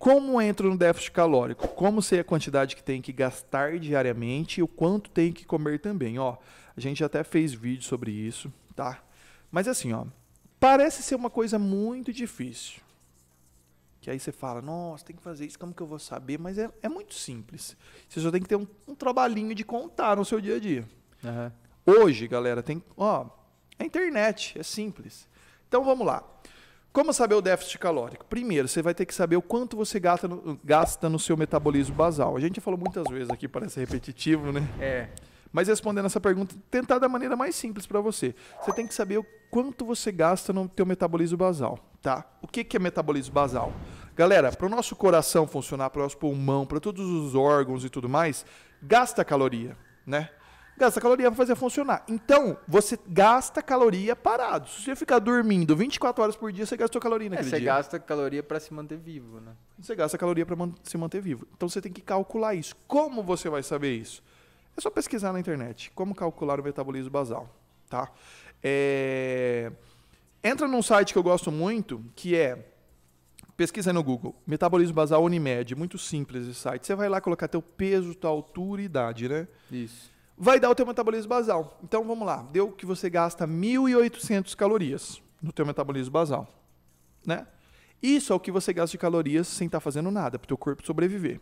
Como entra no déficit calórico? Como sei a quantidade que tem que gastar diariamente e o quanto tem que comer também? Ó, a gente até fez vídeo sobre isso, tá? Mas assim, ó, parece ser uma coisa muito difícil. Que aí você fala, nossa, tem que fazer isso, como que eu vou saber? Mas é, é muito simples. Você só tem que ter um, um trabalhinho de contar no seu dia a dia. Uhum. Hoje, galera, tem. Ó, a é internet, é simples. Então vamos lá. Como saber o déficit calórico? Primeiro, você vai ter que saber o quanto você gasta no, gasta no seu metabolismo basal. A gente já falou muitas vezes aqui, parece repetitivo, né? É. Mas respondendo essa pergunta, tentar da maneira mais simples para você. Você tem que saber o quanto você gasta no seu metabolismo basal, tá? O que, que é metabolismo basal? Galera, para o nosso coração funcionar, para o nosso pulmão, para todos os órgãos e tudo mais, gasta caloria, né? gasta caloria para fazer funcionar. Então, você gasta caloria parado. Se você ficar dormindo 24 horas por dia, você gastou caloria é, naquele é, você dia. gasta caloria para se manter vivo, né? Você gasta caloria para man se manter vivo. Então, você tem que calcular isso. Como você vai saber isso? É só pesquisar na internet. Como calcular o metabolismo basal, tá? É... Entra num site que eu gosto muito, que é pesquisa no Google, metabolismo basal Unimed, muito simples esse site. Você vai lá colocar teu peso, tua altura e idade, né? Isso vai dar o teu metabolismo basal. Então vamos lá, deu que você gasta 1.800 calorias no teu metabolismo basal, né? Isso é o que você gasta de calorias sem estar tá fazendo nada para o teu corpo sobreviver.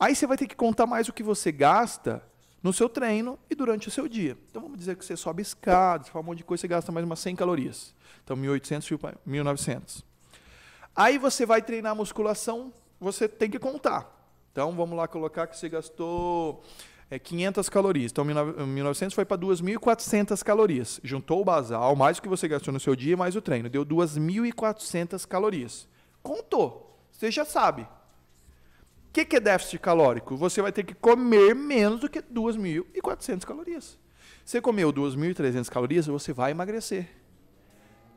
Aí você vai ter que contar mais o que você gasta no seu treino e durante o seu dia. Então vamos dizer que você sobe você faz um monte de coisa, você gasta mais umas 100 calorias. Então 1.800 1.900. Aí você vai treinar musculação, você tem que contar. Então vamos lá colocar que você gastou é 500 calorias. Então, 1900 foi para 2.400 calorias. Juntou o basal, mais o que você gastou no seu dia, mais o treino. Deu 2.400 calorias. Contou. Você já sabe. O que, que é déficit calórico? Você vai ter que comer menos do que 2.400 calorias. Você comeu 2.300 calorias, você vai emagrecer.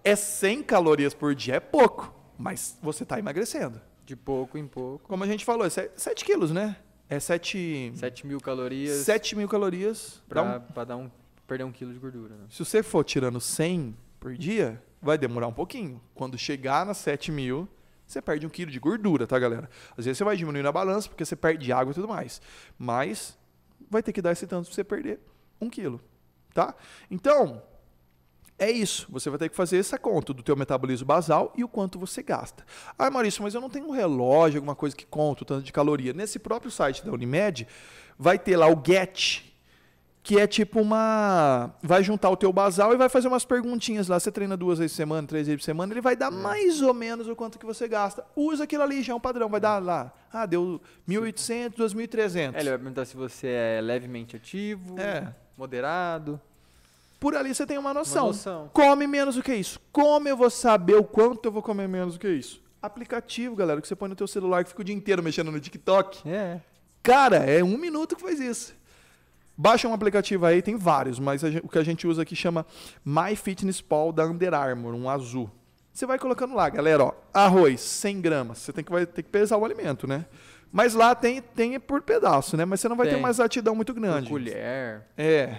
É 100 calorias por dia, é pouco, mas você está emagrecendo. De pouco em pouco. Como a gente falou, é 7 quilos, né? É 7. sete mil calorias. 7 mil calorias. Pra, dá um... pra dar um, perder um quilo de gordura. Né? Se você for tirando 100 por dia, vai demorar um pouquinho. Quando chegar nas 7 mil, você perde um quilo de gordura, tá, galera? Às vezes você vai diminuir na balança porque você perde água e tudo mais. Mas vai ter que dar esse tanto pra você perder um quilo, tá? Então, é isso, você vai ter que fazer essa conta do teu metabolismo basal e o quanto você gasta. Ah, Maurício, mas eu não tenho um relógio, alguma coisa que conta o tanto de caloria. Nesse próprio site da Unimed, vai ter lá o GET, que é tipo uma... Vai juntar o teu basal e vai fazer umas perguntinhas lá. Você treina duas vezes por semana, três vezes por semana, ele vai dar hum. mais ou menos o quanto que você gasta. Usa aquilo ali, já é um padrão, vai dar lá. Ah, deu 1.800, 2.300. É, ele vai perguntar se você é levemente ativo, é. moderado... Por ali você tem uma noção. uma noção. Come menos do que isso. Como eu vou saber o quanto eu vou comer menos do que isso? Aplicativo, galera, que você põe no teu celular que fica o dia inteiro mexendo no TikTok. É. Cara, é um minuto que faz isso. Baixa um aplicativo aí, tem vários, mas gente, o que a gente usa aqui chama My Fitness Pal da Under Armour, um azul. Você vai colocando lá, galera, ó, arroz, 100 gramas. Você tem que, vai tem que pesar o alimento, né? Mas lá tem, tem por pedaço, né? Mas você não vai tem. ter uma exatidão muito grande. colher. É.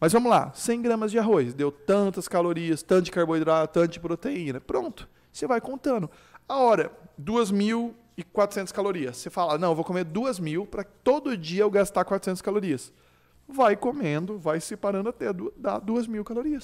Mas vamos lá, 100 gramas de arroz, deu tantas calorias, tanto de carboidrato, tanto de proteína. Pronto, você vai contando. A hora, 2.400 calorias. Você fala, não, vou comer 2.000 para todo dia eu gastar 400 calorias. Vai comendo, vai separando até dar 2.000 calorias.